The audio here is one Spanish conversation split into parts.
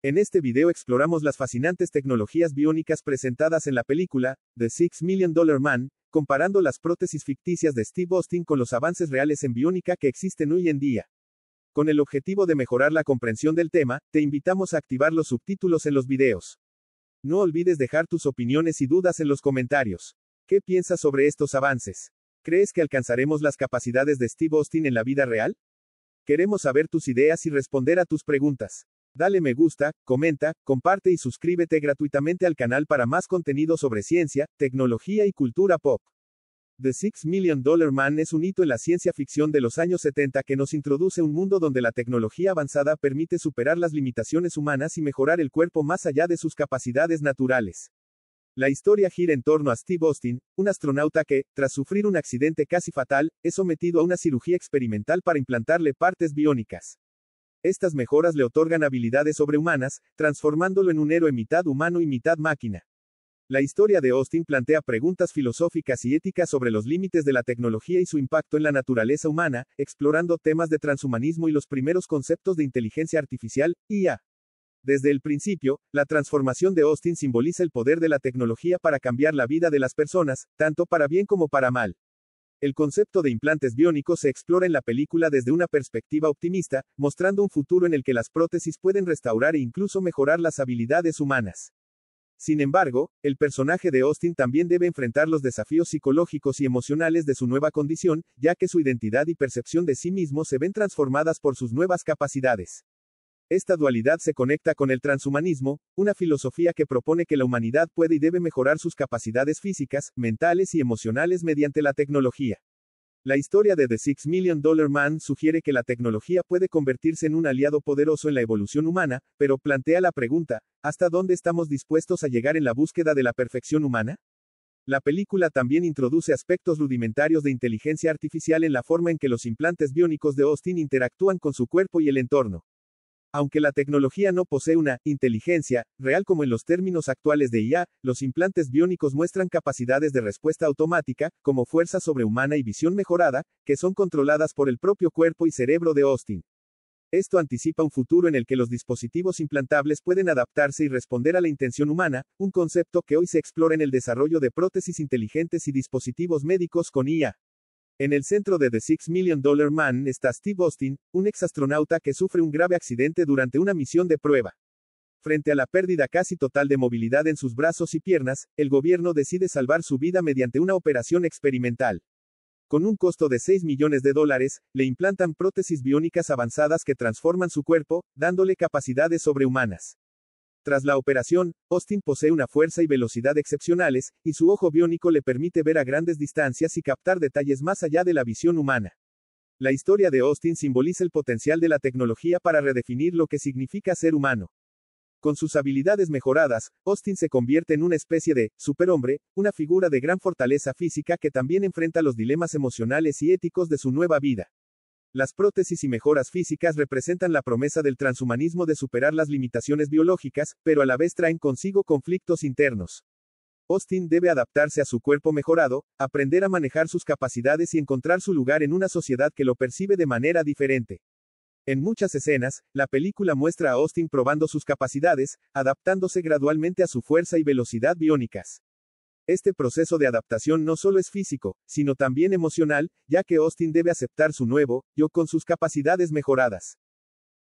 En este video exploramos las fascinantes tecnologías biónicas presentadas en la película, The Six Million Dollar Man, comparando las prótesis ficticias de Steve Austin con los avances reales en biónica que existen hoy en día. Con el objetivo de mejorar la comprensión del tema, te invitamos a activar los subtítulos en los videos. No olvides dejar tus opiniones y dudas en los comentarios. ¿Qué piensas sobre estos avances? ¿Crees que alcanzaremos las capacidades de Steve Austin en la vida real? Queremos saber tus ideas y responder a tus preguntas. Dale me gusta, comenta, comparte y suscríbete gratuitamente al canal para más contenido sobre ciencia, tecnología y cultura pop. The Six Million Dollar Man es un hito en la ciencia ficción de los años 70 que nos introduce un mundo donde la tecnología avanzada permite superar las limitaciones humanas y mejorar el cuerpo más allá de sus capacidades naturales. La historia gira en torno a Steve Austin, un astronauta que, tras sufrir un accidente casi fatal, es sometido a una cirugía experimental para implantarle partes biónicas. Estas mejoras le otorgan habilidades sobrehumanas, transformándolo en un héroe mitad humano y mitad máquina. La historia de Austin plantea preguntas filosóficas y éticas sobre los límites de la tecnología y su impacto en la naturaleza humana, explorando temas de transhumanismo y los primeros conceptos de inteligencia artificial, IA. Desde el principio, la transformación de Austin simboliza el poder de la tecnología para cambiar la vida de las personas, tanto para bien como para mal. El concepto de implantes biónicos se explora en la película desde una perspectiva optimista, mostrando un futuro en el que las prótesis pueden restaurar e incluso mejorar las habilidades humanas. Sin embargo, el personaje de Austin también debe enfrentar los desafíos psicológicos y emocionales de su nueva condición, ya que su identidad y percepción de sí mismo se ven transformadas por sus nuevas capacidades. Esta dualidad se conecta con el transhumanismo, una filosofía que propone que la humanidad puede y debe mejorar sus capacidades físicas, mentales y emocionales mediante la tecnología. La historia de The Six Million Dollar Man sugiere que la tecnología puede convertirse en un aliado poderoso en la evolución humana, pero plantea la pregunta, ¿hasta dónde estamos dispuestos a llegar en la búsqueda de la perfección humana? La película también introduce aspectos rudimentarios de inteligencia artificial en la forma en que los implantes biónicos de Austin interactúan con su cuerpo y el entorno. Aunque la tecnología no posee una inteligencia real como en los términos actuales de IA, los implantes biónicos muestran capacidades de respuesta automática, como fuerza sobrehumana y visión mejorada, que son controladas por el propio cuerpo y cerebro de Austin. Esto anticipa un futuro en el que los dispositivos implantables pueden adaptarse y responder a la intención humana, un concepto que hoy se explora en el desarrollo de prótesis inteligentes y dispositivos médicos con IA. En el centro de The Six Million Dollar Man está Steve Austin, un exastronauta que sufre un grave accidente durante una misión de prueba. Frente a la pérdida casi total de movilidad en sus brazos y piernas, el gobierno decide salvar su vida mediante una operación experimental. Con un costo de 6 millones de dólares, le implantan prótesis biónicas avanzadas que transforman su cuerpo, dándole capacidades sobrehumanas. Tras la operación, Austin posee una fuerza y velocidad excepcionales, y su ojo biónico le permite ver a grandes distancias y captar detalles más allá de la visión humana. La historia de Austin simboliza el potencial de la tecnología para redefinir lo que significa ser humano. Con sus habilidades mejoradas, Austin se convierte en una especie de superhombre, una figura de gran fortaleza física que también enfrenta los dilemas emocionales y éticos de su nueva vida. Las prótesis y mejoras físicas representan la promesa del transhumanismo de superar las limitaciones biológicas, pero a la vez traen consigo conflictos internos. Austin debe adaptarse a su cuerpo mejorado, aprender a manejar sus capacidades y encontrar su lugar en una sociedad que lo percibe de manera diferente. En muchas escenas, la película muestra a Austin probando sus capacidades, adaptándose gradualmente a su fuerza y velocidad biónicas. Este proceso de adaptación no solo es físico, sino también emocional, ya que Austin debe aceptar su nuevo yo con sus capacidades mejoradas.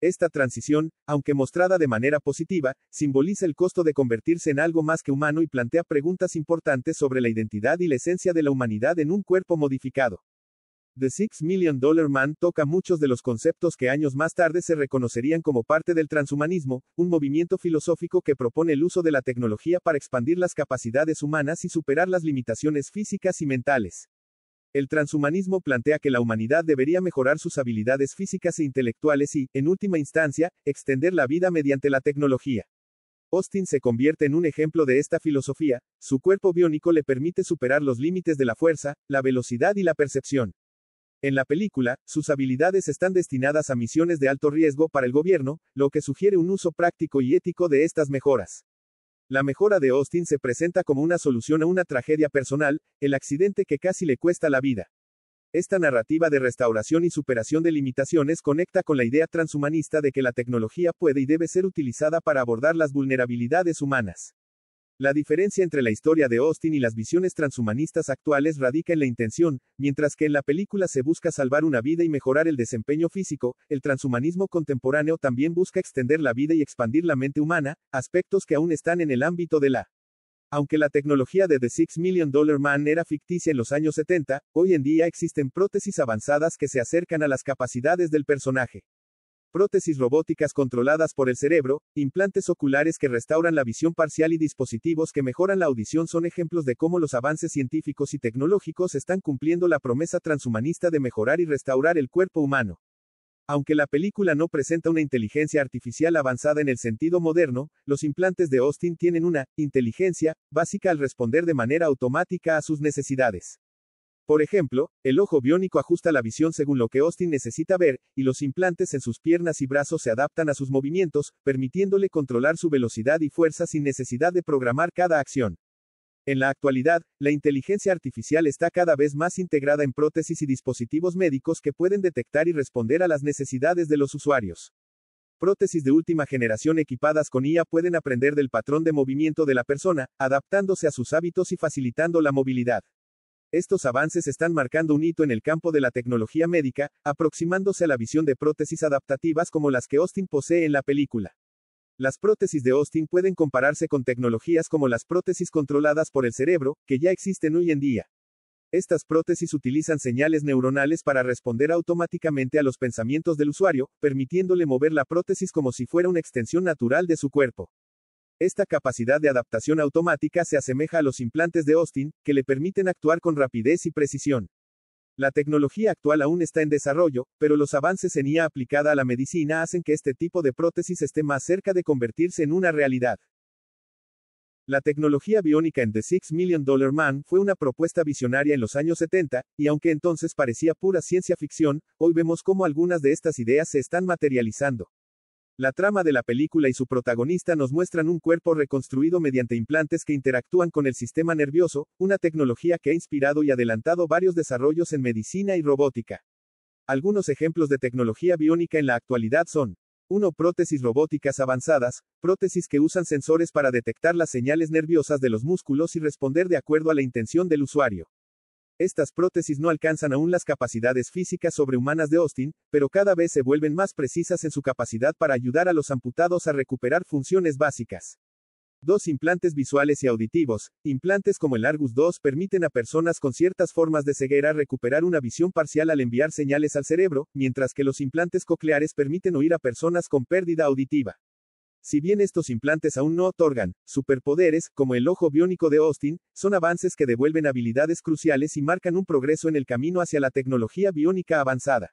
Esta transición, aunque mostrada de manera positiva, simboliza el costo de convertirse en algo más que humano y plantea preguntas importantes sobre la identidad y la esencia de la humanidad en un cuerpo modificado. The Six Million Dollar Man toca muchos de los conceptos que años más tarde se reconocerían como parte del transhumanismo, un movimiento filosófico que propone el uso de la tecnología para expandir las capacidades humanas y superar las limitaciones físicas y mentales. El transhumanismo plantea que la humanidad debería mejorar sus habilidades físicas e intelectuales y, en última instancia, extender la vida mediante la tecnología. Austin se convierte en un ejemplo de esta filosofía, su cuerpo biónico le permite superar los límites de la fuerza, la velocidad y la percepción. En la película, sus habilidades están destinadas a misiones de alto riesgo para el gobierno, lo que sugiere un uso práctico y ético de estas mejoras. La mejora de Austin se presenta como una solución a una tragedia personal, el accidente que casi le cuesta la vida. Esta narrativa de restauración y superación de limitaciones conecta con la idea transhumanista de que la tecnología puede y debe ser utilizada para abordar las vulnerabilidades humanas. La diferencia entre la historia de Austin y las visiones transhumanistas actuales radica en la intención, mientras que en la película se busca salvar una vida y mejorar el desempeño físico, el transhumanismo contemporáneo también busca extender la vida y expandir la mente humana, aspectos que aún están en el ámbito de la aunque la tecnología de The Six Million Dollar Man era ficticia en los años 70, hoy en día existen prótesis avanzadas que se acercan a las capacidades del personaje prótesis robóticas controladas por el cerebro, implantes oculares que restauran la visión parcial y dispositivos que mejoran la audición son ejemplos de cómo los avances científicos y tecnológicos están cumpliendo la promesa transhumanista de mejorar y restaurar el cuerpo humano. Aunque la película no presenta una inteligencia artificial avanzada en el sentido moderno, los implantes de Austin tienen una inteligencia básica al responder de manera automática a sus necesidades. Por ejemplo, el ojo biónico ajusta la visión según lo que Austin necesita ver, y los implantes en sus piernas y brazos se adaptan a sus movimientos, permitiéndole controlar su velocidad y fuerza sin necesidad de programar cada acción. En la actualidad, la inteligencia artificial está cada vez más integrada en prótesis y dispositivos médicos que pueden detectar y responder a las necesidades de los usuarios. Prótesis de última generación equipadas con IA pueden aprender del patrón de movimiento de la persona, adaptándose a sus hábitos y facilitando la movilidad. Estos avances están marcando un hito en el campo de la tecnología médica, aproximándose a la visión de prótesis adaptativas como las que Austin posee en la película. Las prótesis de Austin pueden compararse con tecnologías como las prótesis controladas por el cerebro, que ya existen hoy en día. Estas prótesis utilizan señales neuronales para responder automáticamente a los pensamientos del usuario, permitiéndole mover la prótesis como si fuera una extensión natural de su cuerpo. Esta capacidad de adaptación automática se asemeja a los implantes de Austin, que le permiten actuar con rapidez y precisión. La tecnología actual aún está en desarrollo, pero los avances en IA aplicada a la medicina hacen que este tipo de prótesis esté más cerca de convertirse en una realidad. La tecnología biónica en The Six Million Dollar Man fue una propuesta visionaria en los años 70, y aunque entonces parecía pura ciencia ficción, hoy vemos cómo algunas de estas ideas se están materializando. La trama de la película y su protagonista nos muestran un cuerpo reconstruido mediante implantes que interactúan con el sistema nervioso, una tecnología que ha inspirado y adelantado varios desarrollos en medicina y robótica. Algunos ejemplos de tecnología biónica en la actualidad son 1. Prótesis robóticas avanzadas, prótesis que usan sensores para detectar las señales nerviosas de los músculos y responder de acuerdo a la intención del usuario. Estas prótesis no alcanzan aún las capacidades físicas sobrehumanas de Austin, pero cada vez se vuelven más precisas en su capacidad para ayudar a los amputados a recuperar funciones básicas. Dos implantes visuales y auditivos, implantes como el Argus 2 permiten a personas con ciertas formas de ceguera recuperar una visión parcial al enviar señales al cerebro, mientras que los implantes cocleares permiten oír a personas con pérdida auditiva. Si bien estos implantes aún no otorgan superpoderes, como el ojo biónico de Austin, son avances que devuelven habilidades cruciales y marcan un progreso en el camino hacia la tecnología biónica avanzada.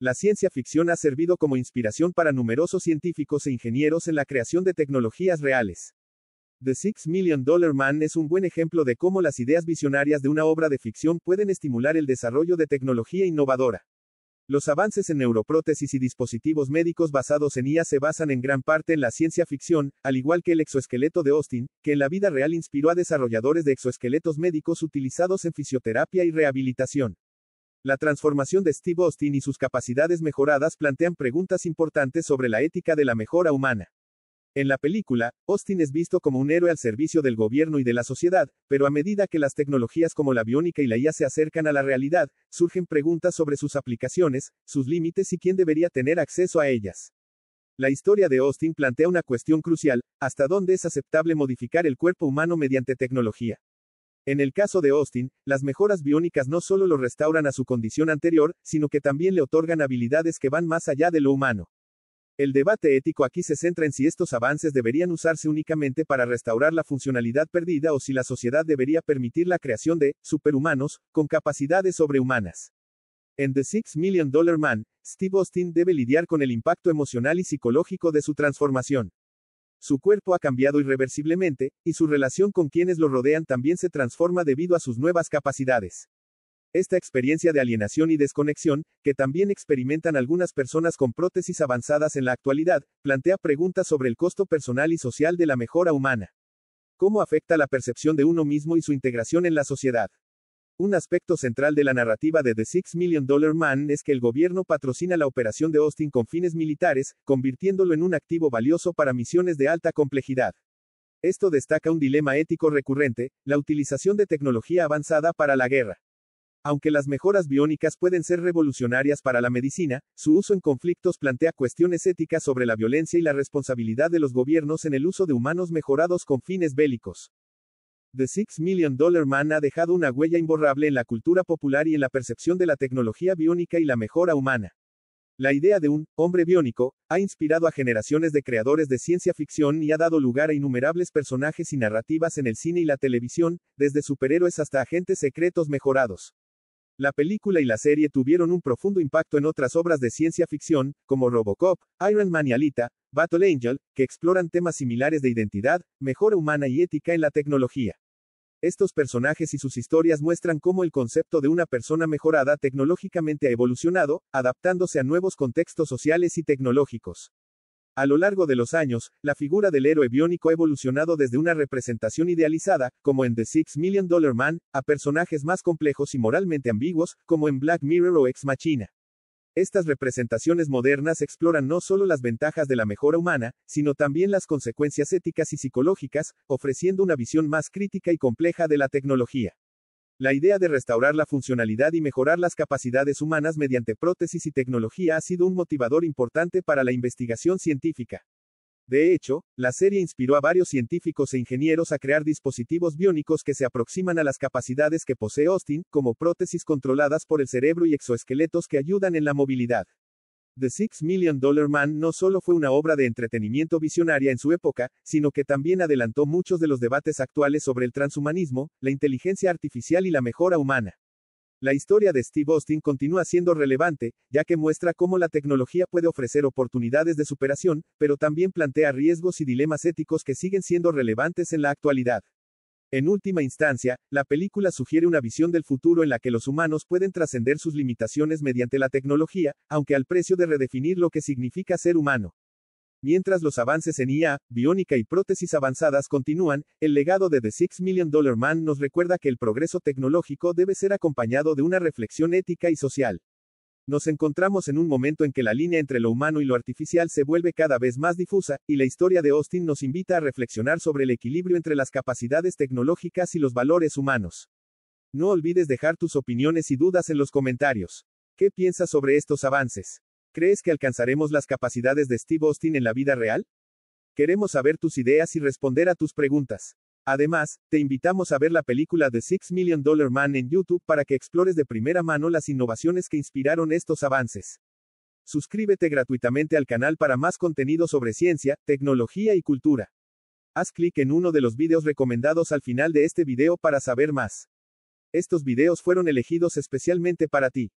La ciencia ficción ha servido como inspiración para numerosos científicos e ingenieros en la creación de tecnologías reales. The Six Million Dollar Man es un buen ejemplo de cómo las ideas visionarias de una obra de ficción pueden estimular el desarrollo de tecnología innovadora. Los avances en neuroprótesis y dispositivos médicos basados en IA se basan en gran parte en la ciencia ficción, al igual que el exoesqueleto de Austin, que en la vida real inspiró a desarrolladores de exoesqueletos médicos utilizados en fisioterapia y rehabilitación. La transformación de Steve Austin y sus capacidades mejoradas plantean preguntas importantes sobre la ética de la mejora humana. En la película, Austin es visto como un héroe al servicio del gobierno y de la sociedad, pero a medida que las tecnologías como la biónica y la IA se acercan a la realidad, surgen preguntas sobre sus aplicaciones, sus límites y quién debería tener acceso a ellas. La historia de Austin plantea una cuestión crucial, ¿hasta dónde es aceptable modificar el cuerpo humano mediante tecnología? En el caso de Austin, las mejoras biónicas no solo lo restauran a su condición anterior, sino que también le otorgan habilidades que van más allá de lo humano. El debate ético aquí se centra en si estos avances deberían usarse únicamente para restaurar la funcionalidad perdida o si la sociedad debería permitir la creación de superhumanos con capacidades sobrehumanas. En The Six Million Dollar Man, Steve Austin debe lidiar con el impacto emocional y psicológico de su transformación. Su cuerpo ha cambiado irreversiblemente, y su relación con quienes lo rodean también se transforma debido a sus nuevas capacidades. Esta experiencia de alienación y desconexión, que también experimentan algunas personas con prótesis avanzadas en la actualidad, plantea preguntas sobre el costo personal y social de la mejora humana. ¿Cómo afecta la percepción de uno mismo y su integración en la sociedad? Un aspecto central de la narrativa de The Six Million Dollar Man es que el gobierno patrocina la operación de Austin con fines militares, convirtiéndolo en un activo valioso para misiones de alta complejidad. Esto destaca un dilema ético recurrente, la utilización de tecnología avanzada para la guerra. Aunque las mejoras biónicas pueden ser revolucionarias para la medicina, su uso en conflictos plantea cuestiones éticas sobre la violencia y la responsabilidad de los gobiernos en el uso de humanos mejorados con fines bélicos. The Six Million Dollar Man ha dejado una huella imborrable en la cultura popular y en la percepción de la tecnología biónica y la mejora humana. La idea de un hombre biónico ha inspirado a generaciones de creadores de ciencia ficción y ha dado lugar a innumerables personajes y narrativas en el cine y la televisión, desde superhéroes hasta agentes secretos mejorados. La película y la serie tuvieron un profundo impacto en otras obras de ciencia ficción, como Robocop, Iron Man y Alita, Battle Angel, que exploran temas similares de identidad, mejora humana y ética en la tecnología. Estos personajes y sus historias muestran cómo el concepto de una persona mejorada tecnológicamente ha evolucionado, adaptándose a nuevos contextos sociales y tecnológicos. A lo largo de los años, la figura del héroe biónico ha evolucionado desde una representación idealizada, como en The Six Million Dollar Man, a personajes más complejos y moralmente ambiguos, como en Black Mirror o Ex Machina. Estas representaciones modernas exploran no solo las ventajas de la mejora humana, sino también las consecuencias éticas y psicológicas, ofreciendo una visión más crítica y compleja de la tecnología. La idea de restaurar la funcionalidad y mejorar las capacidades humanas mediante prótesis y tecnología ha sido un motivador importante para la investigación científica. De hecho, la serie inspiró a varios científicos e ingenieros a crear dispositivos biónicos que se aproximan a las capacidades que posee Austin, como prótesis controladas por el cerebro y exoesqueletos que ayudan en la movilidad. The Six Million Dollar Man no solo fue una obra de entretenimiento visionaria en su época, sino que también adelantó muchos de los debates actuales sobre el transhumanismo, la inteligencia artificial y la mejora humana. La historia de Steve Austin continúa siendo relevante, ya que muestra cómo la tecnología puede ofrecer oportunidades de superación, pero también plantea riesgos y dilemas éticos que siguen siendo relevantes en la actualidad. En última instancia, la película sugiere una visión del futuro en la que los humanos pueden trascender sus limitaciones mediante la tecnología, aunque al precio de redefinir lo que significa ser humano. Mientras los avances en IA, biónica y prótesis avanzadas continúan, el legado de The Six Million Dollar Man nos recuerda que el progreso tecnológico debe ser acompañado de una reflexión ética y social. Nos encontramos en un momento en que la línea entre lo humano y lo artificial se vuelve cada vez más difusa, y la historia de Austin nos invita a reflexionar sobre el equilibrio entre las capacidades tecnológicas y los valores humanos. No olvides dejar tus opiniones y dudas en los comentarios. ¿Qué piensas sobre estos avances? ¿Crees que alcanzaremos las capacidades de Steve Austin en la vida real? Queremos saber tus ideas y responder a tus preguntas. Además, te invitamos a ver la película The Six Million Dollar Man en YouTube para que explores de primera mano las innovaciones que inspiraron estos avances. Suscríbete gratuitamente al canal para más contenido sobre ciencia, tecnología y cultura. Haz clic en uno de los videos recomendados al final de este video para saber más. Estos videos fueron elegidos especialmente para ti.